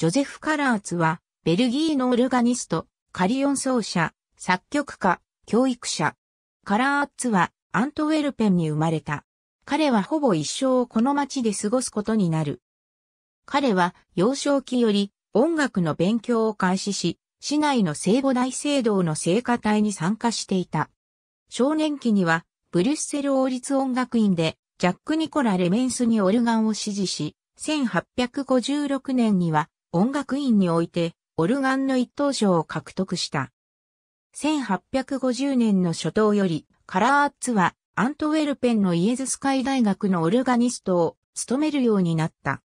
ジョゼフ・カラーツは、ベルギーのオルガニスト、カリオン奏者、作曲家、教育者。カラーツは、アントウェルペンに生まれた。彼はほぼ一生をこの町で過ごすことになる。彼は、幼少期より、音楽の勉強を開始し、市内の聖母大聖堂の聖歌隊に参加していた。少年期には、ブリュッセル王立音楽院で、ジャック・ニコラ・レメンスにオルガンを支持し、1856年には音楽院において、オルガンの一等賞を獲得した。1850年の初頭より、カラーアッツは、アントウェルペンのイエズスカイ大学のオルガニストを務めるようになった。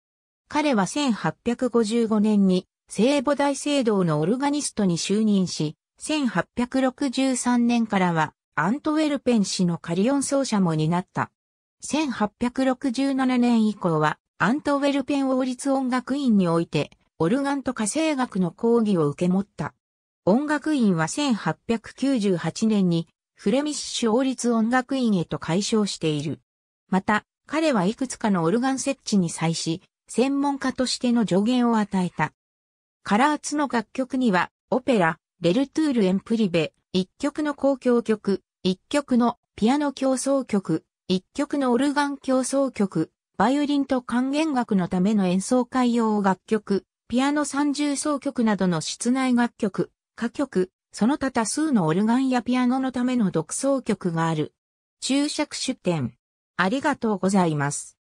彼は1855年に聖母大聖堂のオルガニストに就任し、1863年からはアントウェルペン氏のカリオン奏者も担った。1867年以降はアントウェルペン王立音楽院においてオルガンと火星学の講義を受け持った。音楽院は1898年にフレミッシュ王立音楽院へと改称している。また、彼はいくつかのオルガン設置に際し、専門家としての助言を与えた。カラーツの楽曲には、オペラ、レルトゥール・エンプリベ、一曲の公共曲、一曲のピアノ競争曲、一曲のオルガン競争曲、バイオリンと管弦楽のための演奏会用楽曲、ピアノ三重奏曲などの室内楽曲、歌曲、その他多数のオルガンやピアノのための独奏曲がある。注釈出典。ありがとうございます。